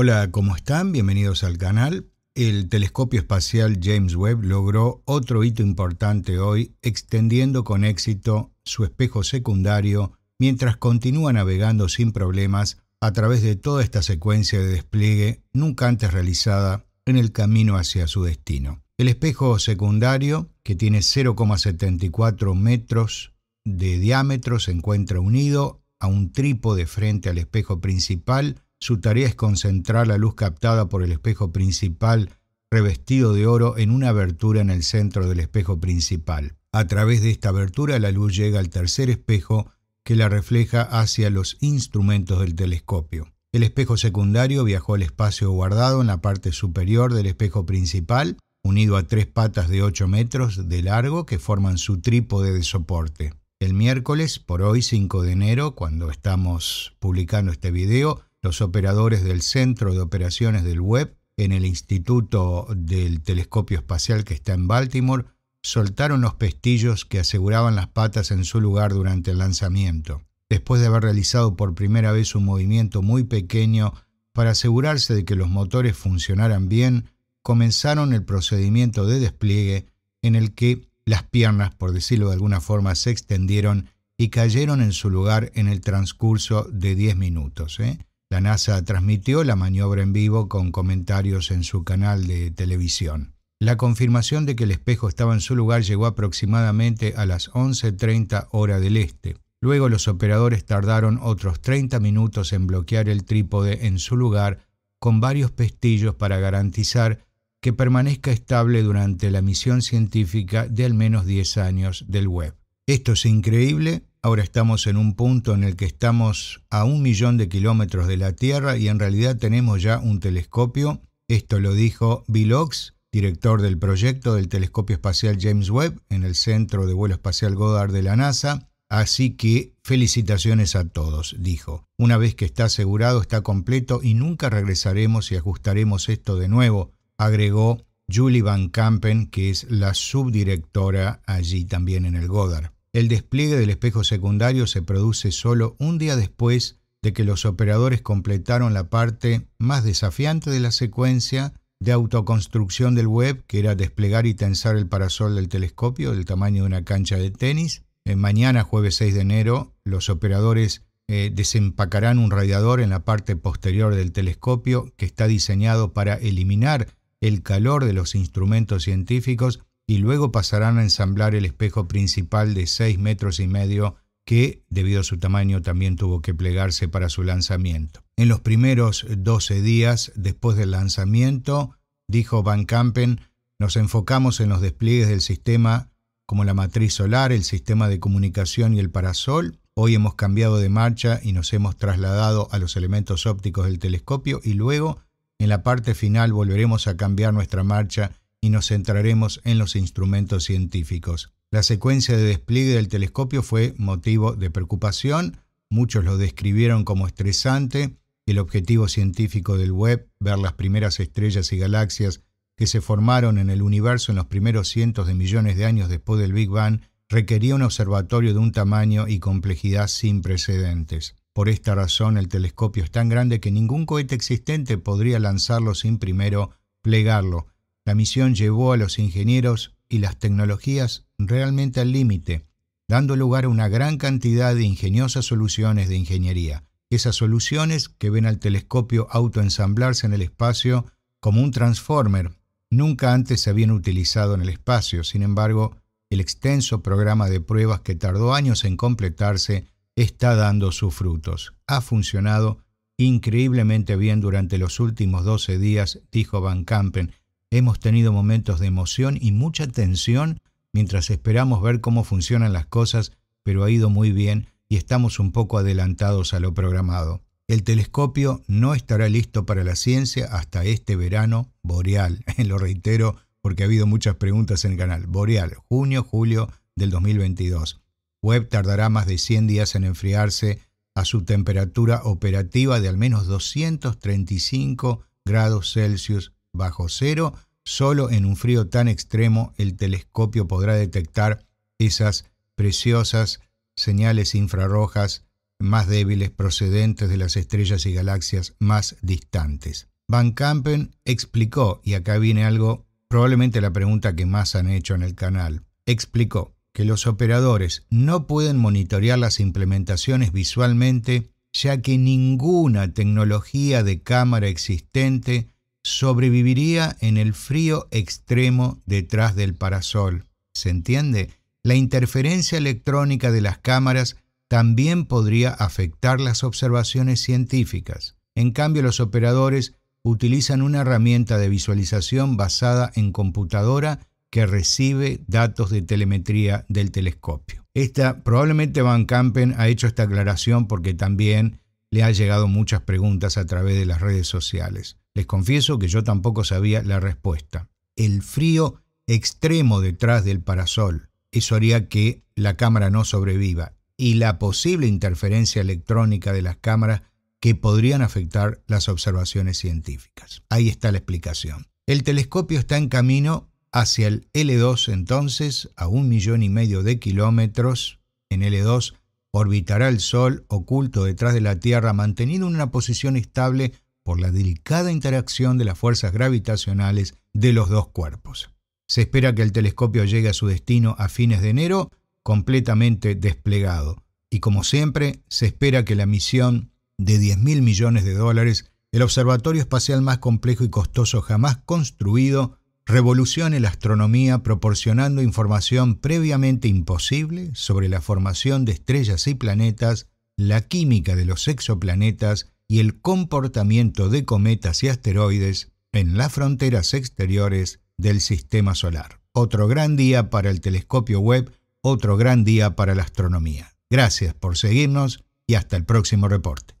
Hola, ¿cómo están? Bienvenidos al canal. El telescopio espacial James Webb logró otro hito importante hoy, extendiendo con éxito su espejo secundario mientras continúa navegando sin problemas a través de toda esta secuencia de despliegue nunca antes realizada en el camino hacia su destino. El espejo secundario, que tiene 0,74 metros de diámetro, se encuentra unido a un trípode frente al espejo principal su tarea es concentrar la luz captada por el espejo principal revestido de oro en una abertura en el centro del espejo principal. A través de esta abertura la luz llega al tercer espejo que la refleja hacia los instrumentos del telescopio. El espejo secundario viajó al espacio guardado en la parte superior del espejo principal, unido a tres patas de 8 metros de largo que forman su trípode de soporte. El miércoles, por hoy 5 de enero, cuando estamos publicando este video, los operadores del Centro de Operaciones del Web en el Instituto del Telescopio Espacial que está en Baltimore soltaron los pestillos que aseguraban las patas en su lugar durante el lanzamiento, después de haber realizado por primera vez un movimiento muy pequeño para asegurarse de que los motores funcionaran bien, comenzaron el procedimiento de despliegue en el que las piernas, por decirlo de alguna forma, se extendieron y cayeron en su lugar en el transcurso de 10 minutos. ¿eh? La NASA transmitió la maniobra en vivo con comentarios en su canal de televisión. La confirmación de que el espejo estaba en su lugar llegó aproximadamente a las 11.30 hora del este. Luego los operadores tardaron otros 30 minutos en bloquear el trípode en su lugar con varios pestillos para garantizar que permanezca estable durante la misión científica de al menos 10 años del web. Esto es increíble Ahora estamos en un punto en el que estamos a un millón de kilómetros de la Tierra y en realidad tenemos ya un telescopio. Esto lo dijo Bill Ox, director del proyecto del Telescopio Espacial James Webb en el Centro de Vuelo Espacial Goddard de la NASA. Así que felicitaciones a todos, dijo. Una vez que está asegurado, está completo y nunca regresaremos y ajustaremos esto de nuevo, agregó Julie Van Campen, que es la subdirectora allí también en el Goddard. El despliegue del espejo secundario se produce solo un día después de que los operadores completaron la parte más desafiante de la secuencia de autoconstrucción del web, que era desplegar y tensar el parasol del telescopio del tamaño de una cancha de tenis. Eh, mañana, jueves 6 de enero, los operadores eh, desempacarán un radiador en la parte posterior del telescopio que está diseñado para eliminar el calor de los instrumentos científicos y luego pasarán a ensamblar el espejo principal de 6 metros y medio que, debido a su tamaño, también tuvo que plegarse para su lanzamiento. En los primeros 12 días después del lanzamiento, dijo Van Kampen, nos enfocamos en los despliegues del sistema como la matriz solar, el sistema de comunicación y el parasol. Hoy hemos cambiado de marcha y nos hemos trasladado a los elementos ópticos del telescopio y luego, en la parte final, volveremos a cambiar nuestra marcha y nos centraremos en los instrumentos científicos. La secuencia de despliegue del telescopio fue motivo de preocupación, muchos lo describieron como estresante, el objetivo científico del web, ver las primeras estrellas y galaxias que se formaron en el universo en los primeros cientos de millones de años después del Big Bang, requería un observatorio de un tamaño y complejidad sin precedentes. Por esta razón el telescopio es tan grande que ningún cohete existente podría lanzarlo sin primero plegarlo, la misión llevó a los ingenieros y las tecnologías realmente al límite, dando lugar a una gran cantidad de ingeniosas soluciones de ingeniería. Esas soluciones que ven al telescopio autoensamblarse en el espacio como un transformer, nunca antes se habían utilizado en el espacio. Sin embargo, el extenso programa de pruebas que tardó años en completarse está dando sus frutos. Ha funcionado increíblemente bien durante los últimos 12 días, dijo Van Kampen, Hemos tenido momentos de emoción y mucha tensión mientras esperamos ver cómo funcionan las cosas, pero ha ido muy bien y estamos un poco adelantados a lo programado. El telescopio no estará listo para la ciencia hasta este verano boreal. Lo reitero porque ha habido muchas preguntas en el canal. Boreal, junio, julio del 2022. Webb tardará más de 100 días en enfriarse a su temperatura operativa de al menos 235 grados Celsius bajo cero, solo en un frío tan extremo el telescopio podrá detectar esas preciosas señales infrarrojas más débiles procedentes de las estrellas y galaxias más distantes. Van Kampen explicó, y acá viene algo, probablemente la pregunta que más han hecho en el canal, explicó que los operadores no pueden monitorear las implementaciones visualmente ya que ninguna tecnología de cámara existente sobreviviría en el frío extremo detrás del parasol. ¿Se entiende? La interferencia electrónica de las cámaras también podría afectar las observaciones científicas. En cambio, los operadores utilizan una herramienta de visualización basada en computadora que recibe datos de telemetría del telescopio. Esta, probablemente Van Campen ha hecho esta aclaración porque también le ha llegado muchas preguntas a través de las redes sociales. Les confieso que yo tampoco sabía la respuesta. El frío extremo detrás del parasol. Eso haría que la cámara no sobreviva y la posible interferencia electrónica de las cámaras que podrían afectar las observaciones científicas. Ahí está la explicación. El telescopio está en camino hacia el L2 entonces, a un millón y medio de kilómetros en L2 orbitará el Sol oculto detrás de la Tierra manteniendo una posición estable por la delicada interacción de las fuerzas gravitacionales de los dos cuerpos. Se espera que el telescopio llegue a su destino a fines de enero completamente desplegado. Y como siempre, se espera que la misión de 10 mil millones de dólares, el observatorio espacial más complejo y costoso jamás construido, revolucione la astronomía proporcionando información previamente imposible sobre la formación de estrellas y planetas, la química de los exoplanetas y el comportamiento de cometas y asteroides en las fronteras exteriores del Sistema Solar. Otro gran día para el telescopio web, otro gran día para la astronomía. Gracias por seguirnos y hasta el próximo reporte.